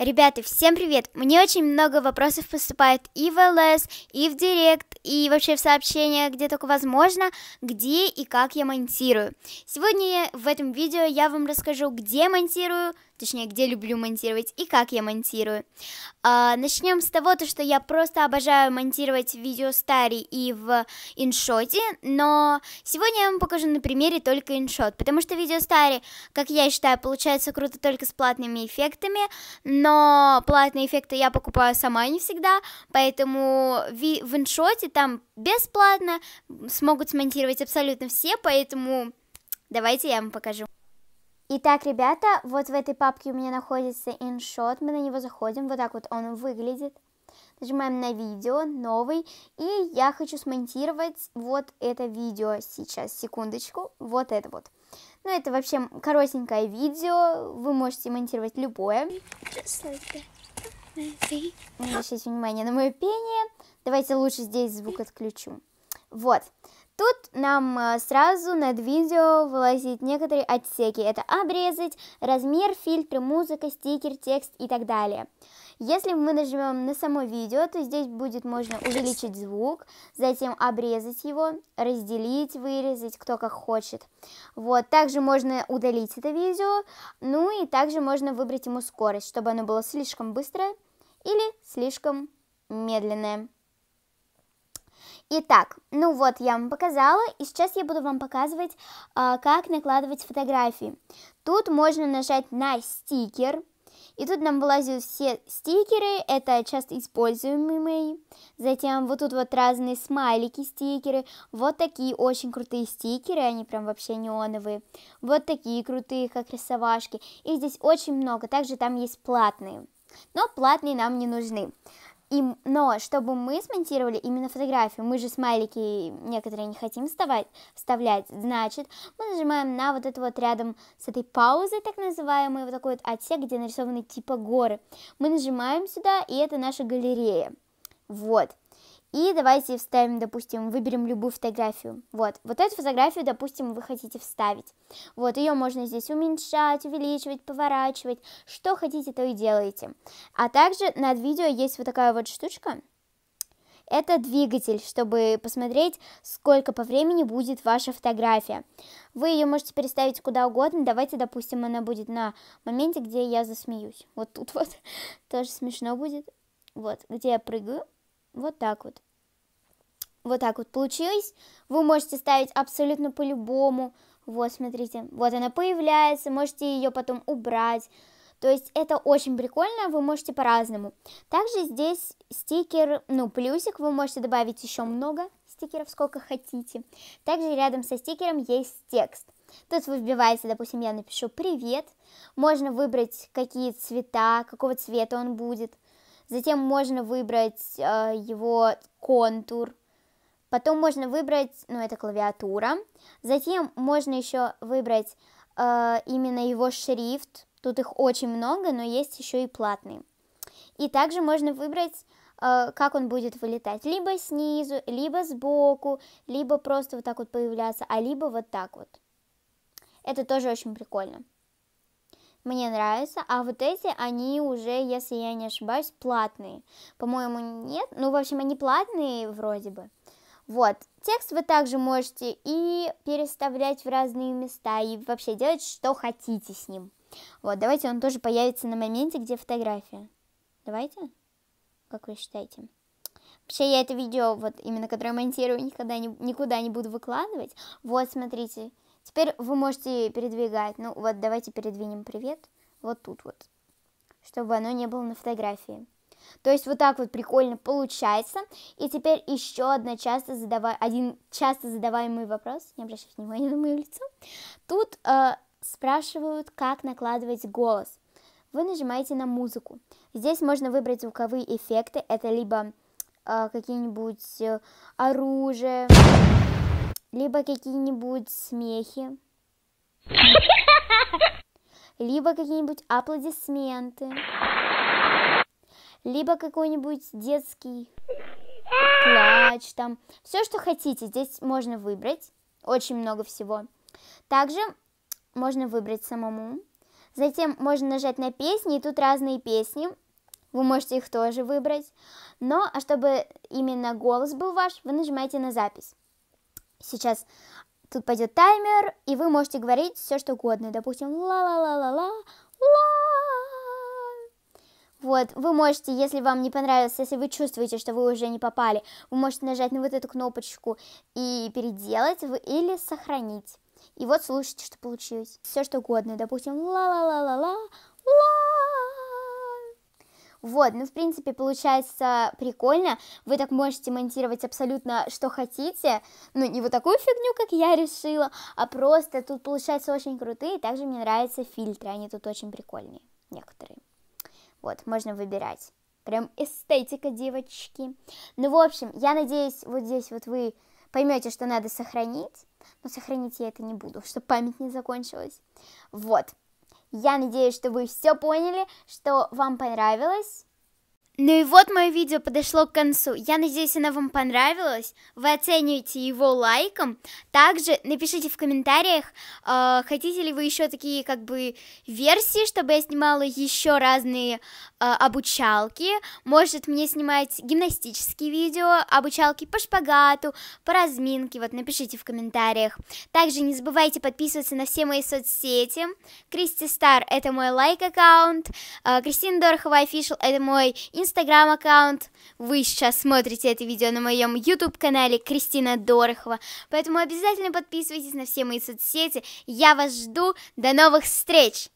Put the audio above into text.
Ребята, всем привет! Мне очень много вопросов поступает и в ЛС, и в Директ, и вообще в сообщения, где только возможно, где и как я монтирую. Сегодня в этом видео я вам расскажу, где монтирую, точнее, где люблю монтировать и как я монтирую. А, начнем с того, то, что я просто обожаю монтировать видео стари и в иншоте, но сегодня я вам покажу на примере только иншот, потому что видео стари, как я считаю, получается круто только с платными эффектами, но платные эффекты я покупаю сама не всегда, поэтому в иншоте там бесплатно смогут смонтировать абсолютно все, поэтому давайте я вам покажу. Итак, ребята, вот в этой папке у меня находится иншот, мы на него заходим, вот так вот он выглядит. Нажимаем на видео, новый, и я хочу смонтировать вот это видео сейчас, секундочку, вот это вот. Ну, это вообще коротенькое видео, вы можете монтировать любое. Обращайте внимание на мое пение. Давайте лучше здесь звук отключу. Вот. Тут нам э, сразу над видео вылазит некоторые отсеки. Это обрезать, размер, фильтры, музыка, стикер, текст и так далее. Если мы нажмем на само видео, то здесь будет можно увеличить звук, затем обрезать его, разделить, вырезать, кто как хочет. Вот, также можно удалить это видео, ну и также можно выбрать ему скорость, чтобы оно было слишком быстрое или слишком медленное. Итак, ну вот я вам показала, и сейчас я буду вам показывать, а, как накладывать фотографии. Тут можно нажать на стикер, и тут нам вылазят все стикеры, это часто используемые. Затем вот тут вот разные смайлики, стикеры. Вот такие очень крутые стикеры, они прям вообще неоновые. Вот такие крутые, как рисовашки. Их здесь очень много, также там есть платные. Но платные нам не нужны. И, но чтобы мы смонтировали именно фотографию, мы же смайлики некоторые не хотим вставать, вставлять, значит, мы нажимаем на вот это вот рядом с этой паузой, так называемый, вот такой вот отсек, где нарисованы типа горы. Мы нажимаем сюда, и это наша галерея. Вот. И давайте вставим, допустим, выберем любую фотографию. Вот, вот эту фотографию, допустим, вы хотите вставить. Вот, ее можно здесь уменьшать, увеличивать, поворачивать. Что хотите, то и делаете. А также над видео есть вот такая вот штучка. Это двигатель, чтобы посмотреть, сколько по времени будет ваша фотография. Вы ее можете переставить куда угодно. Давайте, допустим, она будет на моменте, где я засмеюсь. Вот тут вот тоже смешно будет. Вот, где я прыгаю. Вот так вот. Вот так вот получилось. Вы можете ставить абсолютно по-любому. Вот, смотрите, вот она появляется, можете ее потом убрать. То есть это очень прикольно, вы можете по-разному. Также здесь стикер, ну, плюсик, вы можете добавить еще много стикеров, сколько хотите. Также рядом со стикером есть текст. Тут вы вбиваете, допустим, я напишу «Привет». Можно выбрать, какие цвета, какого цвета он будет. Затем можно выбрать э, его контур. Потом можно выбрать, ну это клавиатура. Затем можно еще выбрать э, именно его шрифт. Тут их очень много, но есть еще и платные. И также можно выбрать, э, как он будет вылетать. Либо снизу, либо сбоку, либо просто вот так вот появляться, а либо вот так вот. Это тоже очень прикольно мне нравятся, а вот эти, они уже, если я не ошибаюсь, платные. По-моему, нет, ну, в общем, они платные вроде бы. Вот, текст вы также можете и переставлять в разные места, и вообще делать, что хотите с ним. Вот, давайте он тоже появится на моменте, где фотография. Давайте? Как вы считаете? Вообще, я это видео, вот именно которое монтирую, никогда не, никуда не буду выкладывать. Вот, смотрите, Теперь вы можете передвигать. Ну вот давайте передвинем привет вот тут вот, чтобы оно не было на фотографии. То есть вот так вот прикольно получается. И теперь еще одна часто задава... один часто задаваемый вопрос. Не обращайте внимания на мое лицо. Тут э, спрашивают, как накладывать голос. Вы нажимаете на музыку. Здесь можно выбрать звуковые эффекты. Это либо э, какие-нибудь э, оружие либо какие-нибудь смехи, либо какие-нибудь аплодисменты, либо какой-нибудь детский плач, там, все, что хотите, здесь можно выбрать, очень много всего. Также можно выбрать самому, затем можно нажать на песни, и тут разные песни, вы можете их тоже выбрать, но, а чтобы именно голос был ваш, вы нажимаете на запись сейчас тут пойдет таймер, и вы можете говорить все что угодно. Допустим, ла-ла-ла-ла-ла, ла. Вот, вы можете, если вам не понравилось, если вы чувствуете, что вы уже не попали, вы можете нажать на вот эту кнопочку и переделать, или сохранить. И вот слушайте, что получилось. Все что угодно, допустим, ла-ла-ла-ла-ла, вот, ну, в принципе, получается прикольно. Вы так можете монтировать абсолютно что хотите. Ну, не вот такую фигню, как я решила, а просто тут получается очень крутые. Также мне нравятся фильтры, они тут очень прикольные, некоторые. Вот, можно выбирать. Прям эстетика, девочки. Ну, в общем, я надеюсь, вот здесь вот вы поймете, что надо сохранить. Но сохранить я это не буду, чтобы память не закончилась. Вот. Я надеюсь, что вы все поняли, что вам понравилось. Ну и вот мое видео подошло к концу. Я надеюсь, оно вам понравилось. Вы оцениваете его лайком. Также напишите в комментариях, э, хотите ли вы еще такие как бы версии, чтобы я снимала еще разные э, обучалки. Может мне снимать гимнастические видео, обучалки по шпагату, по разминке. Вот напишите в комментариях. Также не забывайте подписываться на все мои соцсети. Кристи Стар это мой лайк аккаунт. Э, Кристина Дорохова Official это мой инстаграм инстаграм-аккаунт. Вы сейчас смотрите это видео на моем YouTube-канале Кристина Дорохова, поэтому обязательно подписывайтесь на все мои соцсети. Я вас жду. До новых встреч!